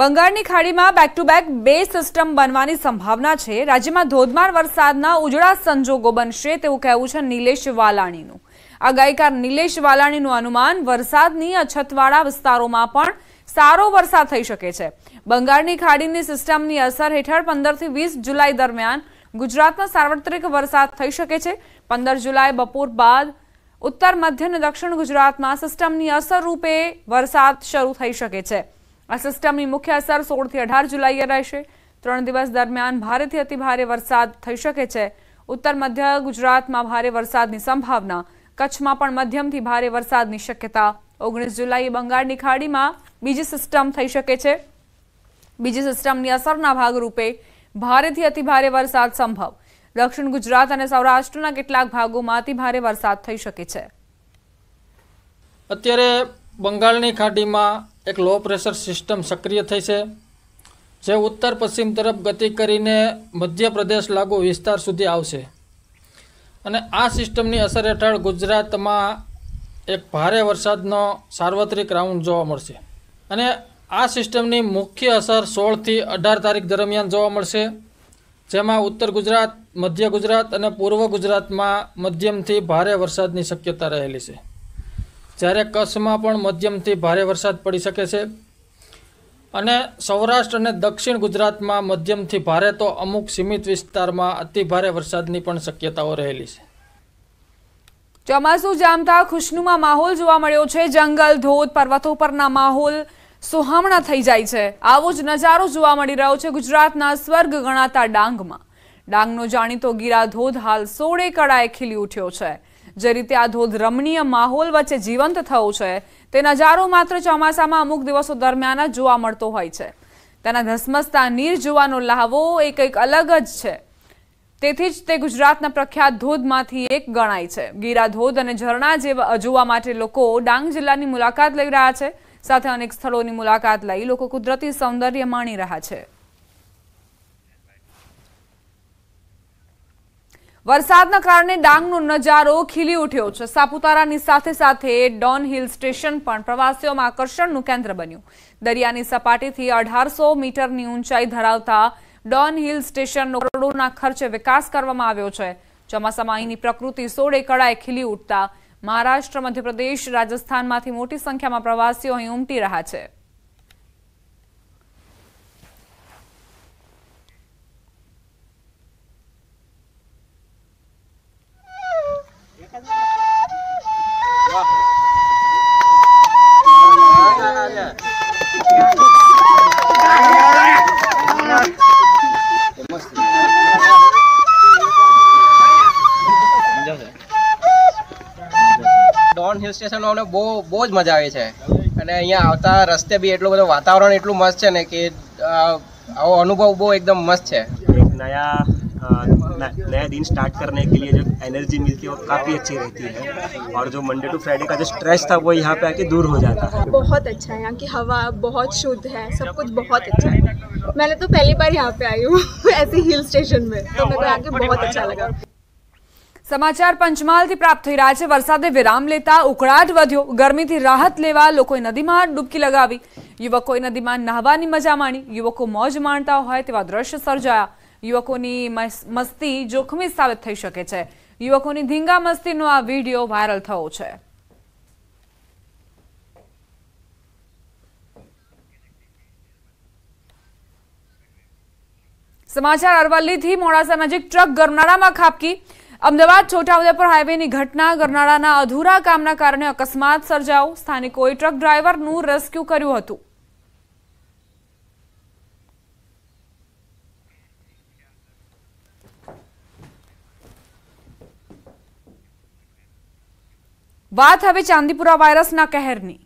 બંગાળની ખાડીમાં back to back બે સિસ્ટમ બનવાની સંભાવના છે રાજ્યમાં ધોધમાર વરસાદના ઉજળા સંજોગો બનશે તેવું કહેવું છે નિલેશ વાલાણીનું આગાહીકાર નિલેશ વાલાણીનું અનુમાન વરસાદની અછતવાળા વિસ્તારોમાં પણ સારો વરસાદ થઈ શકે છે બંગાળની ખાડીની સિસ્ટમની અસર હેઠળ પંદરથી વીસ જુલાઈ દરમિયાન ગુજરાતમાં સાર્વત્રિક વરસાદ થઈ શકે છે પંદર જુલાઈ બપોર બાદ ઉત્તર મધ્ય અને દક્ષિણ ગુજરાતમાં સિસ્ટમની અસર રૂપે વરસાદ શરૂ થઈ શકે છે આ સિસ્ટમની મુખ્ય અસર સોળથી અઢાર જુલાઈએ રહેશે ત્રણ દિવસ દરમિયાન ભારેથી ભારે વરસાદ થઈ શકે છે ઉત્તર મધ્ય ગુજરાતમાં ભારે વરસાદની સંભાવના કચ્છમાં પણ મધ્યમથી ભારે વરસાદની શક્યતા ઓગણીસ જુલાઈએ બંગાળની ખાડીમાં બીજી સિસ્ટમ થઈ શકે છે બીજી સિસ્ટમની અસરના ભાગરૂપે ભારેથી ભારે વરસાદ સંભવ દક્ષિણ ગુજરાત અને સૌરાષ્ટ્રના કેટલાક ભાગોમાં ભારે વરસાદ થઈ શકે છે અત્યારે બંગાળની ખાડીમાં એક લો પ્રેશર સિસ્ટમ સક્રિય થઈ છે જે ઉત્તર પશ્ચિમ તરફ ગતિ કરીને મધ્યપ્રદેશ લાગુ વિસ્તાર સુધી આવશે અને આ સિસ્ટમની અસર હેઠળ ગુજરાતમાં એક ભારે વરસાદનો સાર્વત્રિક રાઉન્ડ જોવા મળશે અને આ સિસ્ટમની મુખ્ય અસર સોળથી અઢાર તારીખ દરમિયાન જોવા મળશે જેમાં ઉત્તર ગુજરાત મધ્ય ગુજરાત અને પૂર્વ ગુજરાતમાં મધ્યમથી ભારે વરસાદની શક્યતા રહેલી છે જ્યારે કચ્છમાં પણ મધ્યમથી ભારે વરસાદ પડી શકે છે અને સૌરાષ્ટ્ર અને દક્ષિણ ગુજરાતમાં મધ્યમથી ભારે તો અમુક સીમિત વિસ્તારમાં અતિભારે વરસાદની પણ શક્યતાઓ રહેલી છે ચોમાસું જામતા ખુશનુમા માહોલ જોવા મળ્યો છે જંગલ ધોધ પર્વતો પરના માહોલ સુહામણા થઈ જાય છે આવો જ નજારો જોવા મળી રહ્યો છે ગુજરાતના સ્વર્ગ ગણાતા ડાંગમાં ડાંગનો જાણીતો ગીરા ધોધ હાલ સોળે કળાએ ખીલી ઉઠ્યો છે જે રીતે આ ધોધ રમણીય માહોલ વચ્ચે જીવંત થયો છે તે નજારો માત્ર ચોમાસામાં અમુક દિવસો દરમિયાન જ જોવા મળતો હોય છે તેના ધસમસતા નીર જોવાનો લહાવો એ કંઈક અલગ જ છે તેથી જ તે ગુજરાતના પ્રખ્યાત ધોધમાંથી એક ગણાય છે ગીરા ધોધ અને ઝરણા જેવા જોવા માટે લોકો ડાંગ જિલ્લાની મુલાકાત લઈ રહ્યા છે સાથે અનેક સ્થળોની મુલાકાત લઈ લોકો કુદરતી સૌંદર્ય માણી રહ્યા છે વરસાદના કારણે ડાંગનો નજારો ખીલી ઉઠ્યો છે સાપુતારાની સાથે સાથે ડોન હિલ સ્ટેશન પણ પ્રવાસીઓમાં આકર્ષણનું કેન્દ્ર બન્યું દરિયાની સપાટીથી અઢારસો મીટરની ઊંચાઈ ધરાવતા ડોન હિલ સ્ટેશનનો કરોડોના ખર્ચે વિકાસ કરવામાં આવ્યો છે ચોમાસામાં અહીંની પ્રકૃતિ સોળે કળાએ ખીલી ઉઠતા મહારાષ્ટ્ર મધ્યપ્રદેશ રાજસ્થાનમાંથી મોટી સંખ્યામાં પ્રવાસીઓ અહીં ઉમટી રહ્યા છે સ્ટેશન અમને બહુ બહુ જ મજા આવે છે અને અહીંયા આવતા રસ્તે બી એટલું બધું વાતાવરણ એટલું મસ્ત છે ને કે આવો नया दिन स्टार्ट करने के लिए जो एनर्जी मिलती है वो काफ़ी अच्छी रहती है और जो मंडे टू फ्राइडे का जो स्ट्रेस था वो यहाँ पे आके दूर हो जाता है बहुत अच्छा है यहाँ की हवा बहुत शुद्ध है सब कुछ बहुत अच्छा है मैंने तो पहली बार यहाँ पे आई हूँ ऐसे हिल स्टेशन में तो मेरे को आके बहुत अच्छा लगा સમાચાર પંચમહાલથી પ્રાપ્ત થઈ રહ્યા છે વરસાદે વિરામ લેતા ઉકળાટ વધ્યો ગરમીથી રાહત લેવા લોકોએ નદીમાં ડૂબકી લગાવી યુવકોએ નદીમાં નહાવાની મજા માણી યુવકો મોજ માણતા હોય તેવા દ્રશ્ય સર્જાયા યુવકોની મસ્તી જોખમી સાબિત થઈ શકે છે યુવકોની ધીંગા મસ્તીનો આ વિડીયો વાયરલ થયો છે સમાચાર અરવલ્લીથી મોડાસા નજીક ટ્રક ગરનાળામાં ખાપકી અમદાવાદ છોટાઉદેપુર હાઈવેની ઘટના ગરનાળાના અધૂરા કામના કારણે અકસ્માત સર્જાયો સ્થાનિકોએ ટ્રક ડ્રાઈવરનું રેસ્ક્યુ કર્યું હતું વાત હવે ચાંદીપુરા વાયરસના કહેરની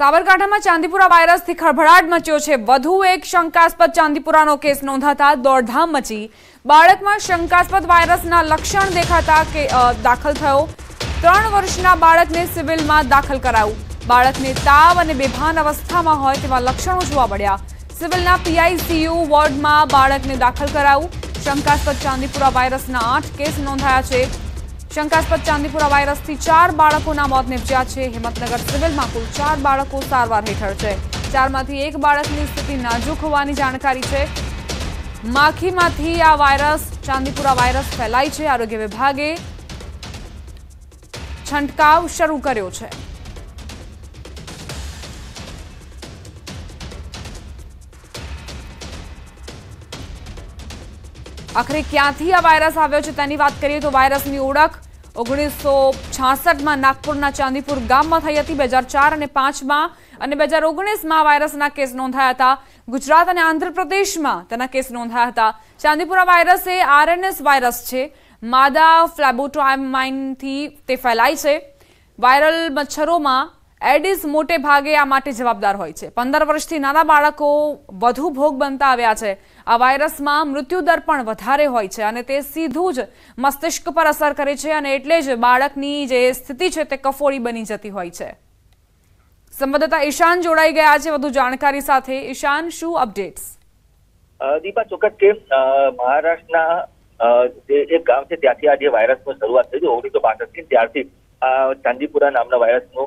સાબરકાંઠામાં ચાંદીપુરા વાયરસથી ખળભળાટ મચ્યો છે વધુ એક શંકાસ્પદ ચાંદીપુરાનો કેસ નોંધાતા દોડધામ મચી બાળકમાં શંકાસ્પદ વાયરસના લક્ષણ દેખાતા કે દાખલ થયો ત્રણ વર્ષના બાળકને સિવિલમાં દાખલ કરાવ્યું બાળકને તાવ અને બેભાન અવસ્થામાં હોય તેવા લક્ષણો જોવા મળ્યા સિવિલના પીઆઈસીયુ વોર્ડમાં બાળકને દાખલ કરાયું શંકાસ્પદ ચાંદીપુરા વાયરસના આઠ કેસ નોંધાયા છે શંકાસ્પદ ચાંદીપુરા વાયરસથી ચાર બાળકોના મોત નિપજ્યા છે હિંમતનગર સિવિલમાં કુલ ચાર બાળકો સારવાર હેઠળ છે ચારમાંથી એક બાળકની સ્થિતિ નાજુક હોવાની જાણકારી છે માખીમાંથી આ વાયરસ ચાંદીપુરા વાયરસ ફેલાય છે આરોગ્ય વિભાગે છંટકાવ શરૂ કર્યો છે આખરે ક્યાંથી આ વાયરસ આવ્યો છે તેની વાત કરીએ તો વાયરસની ઓળખ ઓગણીસો છાસઠમાં નાગપુરના ચાંદીપુર ગામમાં થઈ હતી બે ચાર અને પાંચમાં અને બે હજાર ઓગણીસમાં વાયરસના કેસ નોંધાયા હતા ગુજરાત અને આંધ્રપ્રદેશમાં તેના કેસ નોંધાયા હતા ચાંદીપુરા વાયરસ એ આરએનએસ વાયરસ છે માદા ફ્લેબોટોમાઇનથી તે ફેલાય છે વાયરલ મચ્છરોમાં એડિસ મોટે ભાગે આ માટે જવાબદાર હોય છે પંદર વર્ષથી નાના બાળકો વધુ ભોગ બનતા આવ્યા છે આ વાયરસમાં મૃત્યુદર પણ વધારે હોય છે અને તે સીધું જ મસ્તિષ્ક પર અસર કરે છે અને એટલે જ બાળકની જે સ્થિતિ છે તે કફોડી બની જતી હોય છે સંવાદદાતા ઈશાન જોડાઈ ગયા છે વધુ જાણકારી સાથે ઈશાન શું અપડેટ્સ દીપા ચોક્કસ કે મહારાષ્ટ્રના જે એક ગામ છે ત્યાંથી આ જે વાયરસની શરૂઆત થઈ છે ઓગણીસો બાસઠ ત્યારથી આ ચાંદીપુરા નામના વાયરસનો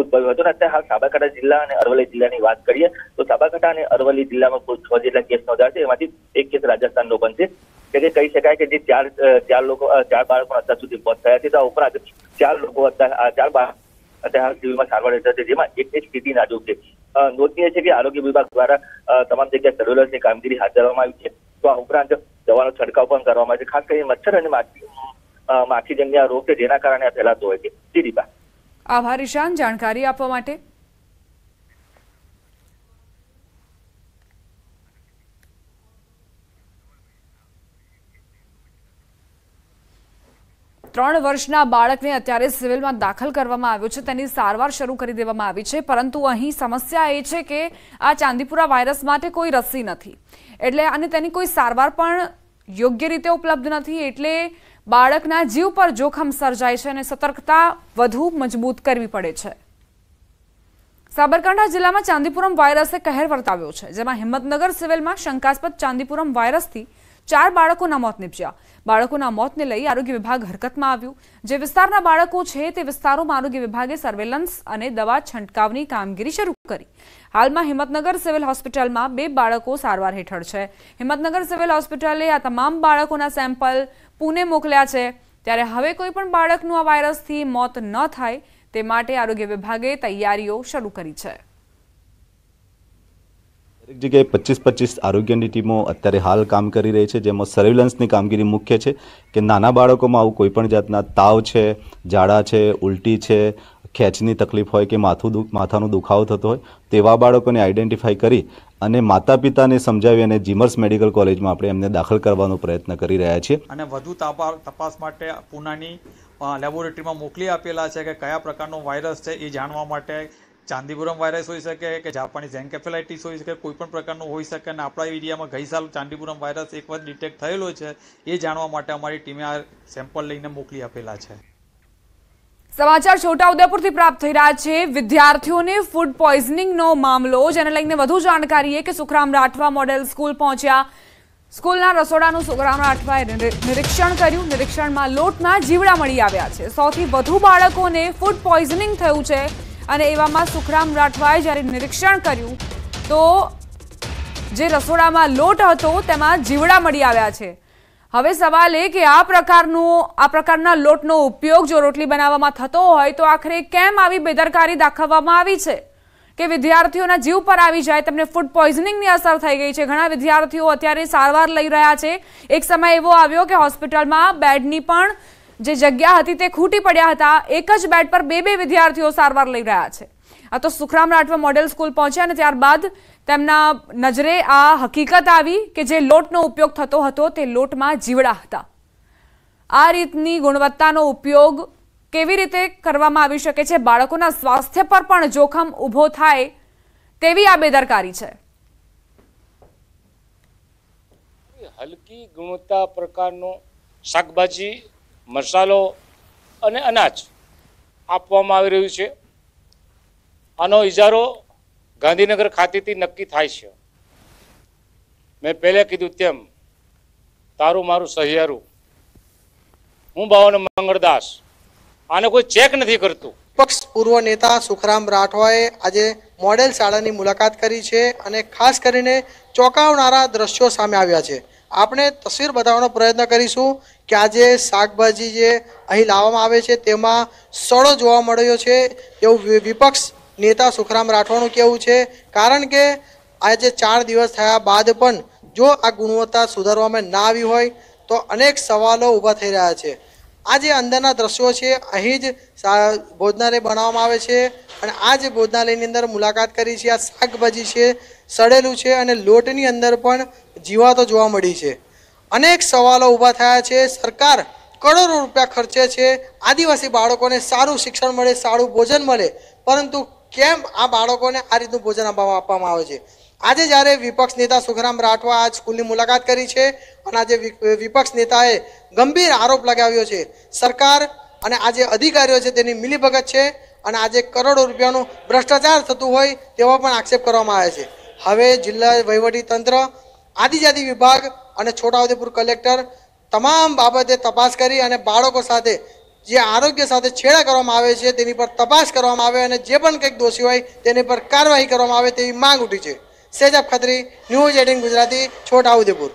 ઉદ્ભવ્યો હતો અને અત્યારે હાલ સાબરકાંઠા જિલ્લા અને અરવલ્લી જિલ્લાની વાત કરીએ તો સાબરકાંઠા અને અરવલ્લી જિલ્લામાં કુલ છ જેટલા કેસ નોંધાયા છે એમાંથી એક કેસ રાજસ્થાનનો પણ છે એટલે કહી શકાય કે જે ચાર ચાર લોકો ચાર બાળકો અત્યાર સુધી મોત થયા છે તો ઉપરાંત ચાર લોકો અત્યારે ચાર બાળકો અત્યારે હાલ સારવાર હેઠળ છે જેમાં એક સ્થિતિ નાજુક છે નોંધનીય છે કે આરોગ્ય વિભાગ દ્વારા તમામ જગ્યાએ સર્વેલન્સની કામગીરી હાથ ધરવામાં આવી છે તો આ ઉપરાંત દવાનો છંટકાવ પણ કરવામાં આવે છે ખાસ કરીને મચ્છર અને માછલી માખીજન્ય રોગ કે જેના કારણે આ ફેલાતો હોય છે જી આભાર ઈશાન જાણકારી આપવા માટે ત્રણ વર્ષના બાળકને અત્યારે સિવિલમાં દાખલ કરવામાં આવ્યો છે તેની સારવાર શરૂ કરી દેવામાં આવી છે પરંતુ અહીં સમસ્યા એ છે કે આ ચાંદીપુરા વાયરસ માટે કોઈ રસી નથી એટલે અને તેની કોઈ સારવાર પણ યોગ્ય રીતે ઉપલબ્ધ નથી એટલે બાળકના જીવ પર જોખમ સર્જાય છે અને સતર્કતા વધુ મજબૂત કરવી પડે છે સાબરકાંઠા જિલ્લામાં ચાંદીપુરમ વાયરસે કહેર વર્તાવ્યો છે જેમાં હિંમતનગર સિવિલમાં શંકાસ્પદ ચાંદીપુરમ વાયરસથી ચાર બાળકોના મોત નીપજ્યા બાળકોના મોતને લઈ આરોગ્ય વિભાગ હરકતમાં આવ્યું જે વિસ્તારના બાળકો છે તે વિસ્તારોમાં આરોગ્ય વિભાગે સર્વેલન્સ અને દવા છંટકાવની કામગીરી શરૂ કરી હાલમાં હિંમતનગર સિવિલ હોસ્પિટલમાં બે બાળકો સારવાર હેઠળ છે હિંમતનગર સિવિલ હોસ્પિટલે આ તમામ બાળકોના સેમ્પલ પુણે મોકલ્યા છે ત્યારે હવે કોઈ પણ બાળકનું આ વાયરસથી મોત ન થાય તે માટે આરોગ્ય વિભાગે તૈયારીઓ શરૂ કરી છે દરેક જગ્યાએ પચીસ પચીસ આરોગ્યની ટીમો અત્યારે હાલ કામ કરી રહી છે જેમાં સર્વેલન્સની કામગીરી મુખ્ય છે કે નાના બાળકોમાં આવું કોઈપણ જાતના તાવ છે ઝાડા છે ઉલટી છે ખેંચની તકલીફ હોય કે માથું દુ માથાનો દુખાવો થતો હોય તેવા બાળકોને આઈડેન્ટિફાઈ કરી અને માતા પિતાને સમજાવી અને જીમર્સ મેડિકલ કોલેજમાં આપણે એમને દાખલ કરવાનો પ્રયત્ન કરી રહ્યા છીએ અને વધુ તપાસ માટે પૂનાની લેબોરેટરીમાં મોકલી આપેલા છે કે કયા પ્રકારનો વાયરસ છે એ જાણવા માટે ચાંદીપુરમ વાયરસ હોઈ શકે કે જાપાની ઝેન્કેફેલાઇટિસ હોઈ શકે કોઈ પણ પ્રકારનો હોઈ શકે અને આપણા એરિયામાં ગઈ સાલ ચાંદીપુરમ વાયરસ એક વાર ડિટેક્ટ થયેલો છે એ જાણવા માટે અમારી ટીમે આ સેમ્પલ લઈને મોકલી આપેલા છે સમાચાર છોટાઉદેપુરથી પ્રાપ્ત થઈ રહ્યા છે વિદ્યાર્થીઓને ફૂડ પોઈઝનિંગનો મામલો જેને લઈને વધુ જાણકારી એ કે સુખરામ રાઠવા મોડેલ સ્કૂલ પહોંચ્યા સ્કૂલના રસોડાનું સુખરામ રાઠવાએ નિરીક્ષણ કર્યું નિરીક્ષણમાં લોટના જીવડા મળી આવ્યા છે સૌથી વધુ બાળકોને ફૂડ પોઈઝનિંગ થયું છે અને એવામાં સુખરામ રાઠવાએ જ્યારે નિરીક્ષણ કર્યું તો જે રસોડામાં લોટ હતો તેમાં જીવડા મળી આવ્યા છે હવે સવાલ એ કે આ પ્રકારનું આ પ્રકારના લોટનો ઉપયોગ જો રોટલી બનાવવામાં થતો હોય તો આખરે કેમ આવી બેદરકારી દાખવવામાં આવી છે કે વિદ્યાર્થીઓના જીવ પર આવી જાય તેમને ફૂડ પોઈઝનિંગની અસર થઈ ગઈ છે ઘણા વિદ્યાર્થીઓ અત્યારે સારવાર લઈ રહ્યા છે એક સમય એવો આવ્યો કે હોસ્પિટલમાં બેડની પણ જે જગ્યા હતી તે ખૂટી પડ્યા હતા એક જ બેડ પર બે બે વિદ્યાર્થીઓ સારવાર લઈ રહ્યા છે આ તો સુખરામ રાઠવા મોડેલ સ્કૂલ પહોંચ્યા અને ત્યારબાદ તેમના નજરે આ હકીકત આવી કે જે લોટનો ઉપયોગ થતો હતો તે લોટમાં જીવડા હતા આ રીતની ગુણવત્તાનો ઉપયોગ કેવી રીતે કરવામાં આવી શકે છે બાળકોના સ્વાસ્થ્ય પર પણ જોખમ ઊભો થાય તેવી આ બેદરકારી છે હલકી ગુણવત્તા પ્રકારનો શાકભાજી મસાલો અને અનાજ આપવામાં આવી રહ્યું છે આનો ઇજારો ગાંધીનગર ખાતેથી નક્કી થાય છે મેં પહેલાં કીધું તેમ તારું મારું સહિયારું હું બાવન મંગળદાસ આને કોઈ ચેક નથી કરતું પક્ષ પૂર્વ નેતા સુખરામ રાઠવાએ આજે મોડેલ શાળાની મુલાકાત કરી છે અને ખાસ કરીને ચોંકાવનારા દ્રશ્યો સામે આવ્યા છે આપણે તસવીર બતાવવાનો પ્રયત્ન કરીશું કે આજે શાકભાજી જે અહીં લાવવામાં આવે છે તેમાં સડો જોવા મળ્યો છે એવું વિપક્ષ નેતા સુખરામ રાઠવાનું કેવું છે કારણ કે આજે ચાર દિવસ થયા બાદ પણ જો આ ગુણવત્તા સુધારવામાં ના આવી હોય તો અનેક સવાલો ઊભા થઈ રહ્યા છે આ જે અંદરના દ્રશ્યો છે અહીં જ ભોજનાલય બનાવવામાં આવે છે અને આ જે ભોજનાલયની અંદર મુલાકાત કરી છે આ શાકભાજી છે સડેલું છે અને લોટની અંદર પણ જીવાતો જોવા મળી છે અનેક સવાલો ઊભા થયા છે સરકાર કરોડો રૂપિયા ખર્ચે છે આદિવાસી બાળકોને સારું શિક્ષણ મળે સારું ભોજન મળે પરંતુ કેમ આ બાળકોને આ રીતનું ભોજન આપવામાં આવે છે આજે જ્યારે વિપક્ષ નેતા સુખરામ રાઠવા આ સ્કૂલની મુલાકાત કરી છે અને આજે વિપક્ષ નેતાએ ગંભીર આરોપ લગાવ્યો છે સરકાર અને આજે અધિકારીઓ છે તેની મિલીભગત છે અને આજે કરોડો રૂપિયાનું ભ્રષ્ટાચાર થતું હોય તેવો પણ આક્ષેપ કરવામાં આવે છે હવે જિલ્લા વહીવટી તંત્ર આદિજાતિ વિભાગ અને છોટાઉદેપુર કલેક્ટર તમામ બાબતે તપાસ કરી અને બાળકો સાથે જે આરોગ્ય સાથે છેડા કરવામાં આવે છે તેની પર તપાસ કરવામાં આવે અને જે પણ કંઈક દોષી હોય તેની પર કાર્યવાહી કરવામાં આવે તેવી માંગ ઉઠી છે સેજાબ ખત્રી ન્યૂઝ એટીન ગુજરાતી છોટાઉદેપુર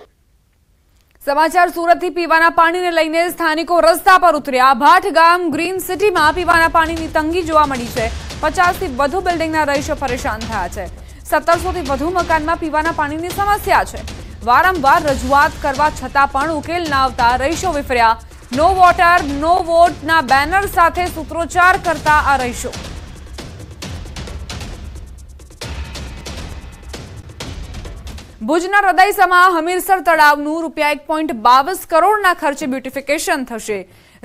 સમાચાર સુરતથી પીવાના પાણીને લઈને સ્થાનિકો રસ્તા પર ઉતર્યા ભાઠ ગામ ગ્રીન સિટીમાં પીવાના પાણીની તંગી જોવા મળી છે પચાસથી વધુ બિલ્ડિંગના રહીશો પરેશાન થયા છે સત્તરસોથી વધુ મકાનમાં પીવાના પાણીની સમસ્યા છે વારંવાર રજૂઆત કરવા છતાં પણ ઉકેલ ના આવતા રહીશો વિફર્યા નો વોટર નો વોટના બેનર સાથે સૂત્રોચ્ચાર કરતા આ રહીશો ભુજના હૃદયસમાં હમીરસર તળાવનું રૂપિયા એક પોઈન્ટ બાવીસ કરોડના ખર્ચે બ્યુટીફિકેશન થશે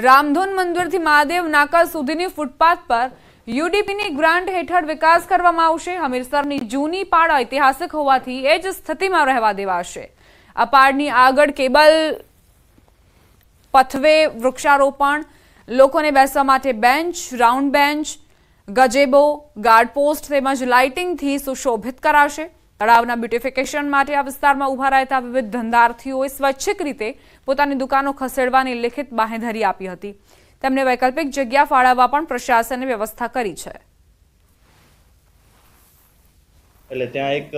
રામધૂન મંદિરથી મહાદેવ નાકા સુધીની ફૂટપાથ પર યુડીપીની ગ્રાન્ટ હેઠળ વિકાસ કરવામાં આવશે હમીરસરની જૂની પાળ ઐતિહાસિક હોવાથી એ જ સ્થિતિમાં રહેવા દેવાશે આ પાળની આગળ કેબલ પથવે વૃક્ષારોપણ લોકોને બેસવા માટે bench round bench gazebo guard post તેમજ લાઇટિંગથી સુશોભિત કરાશે તળાવના બ્યુટિફિકેશન માટે આ વિસ્તારમાં ઊભા રહેતા વિવિધ ધંધાર્થીઓએ સ્વૈચ્છિક રીતે પોતાની દુકાનો ખસેડવાની લિખિત બાંહેધરી આપી હતી તેમણે વૈકલ્પિક જગ્યા ફાળવવા પણ પ્રશાસને વ્યવસ્થા કરી છે એટલે ત્યાં એક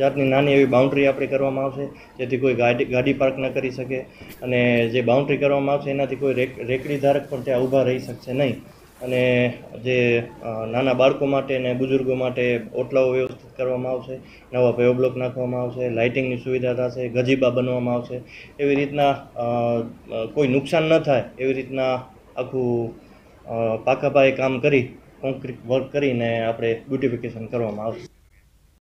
જાતની નાની એવી બાઉન્ડ્રી આપણે કરવામાં આવશે જેથી કોઈ ગાડી ગાડી પાર્ક ન કરી શકે અને જે બાઉન્ડ્રી કરવામાં આવશે એનાથી કોઈ રેક રેકડી ધારક પણ ત્યાં ઊભા રહી શકશે નહીં અને જે નાના બાળકો માટે અને બુઝુર્ગો માટે ઓટલાઓ વ્યવસ્થિત કરવામાં આવશે નવા પેવ બ્લોક નાખવામાં આવશે લાઇટિંગની સુવિધા થશે ગજીબા બનવામાં આવશે એવી રીતના કોઈ નુકસાન ન થાય એવી રીતના આખું પાકાપાએ કામ કરી કોન્ક્રીટ વર્ક કરીને આપણે બ્યુટિફિકેશન કરવામાં આવશે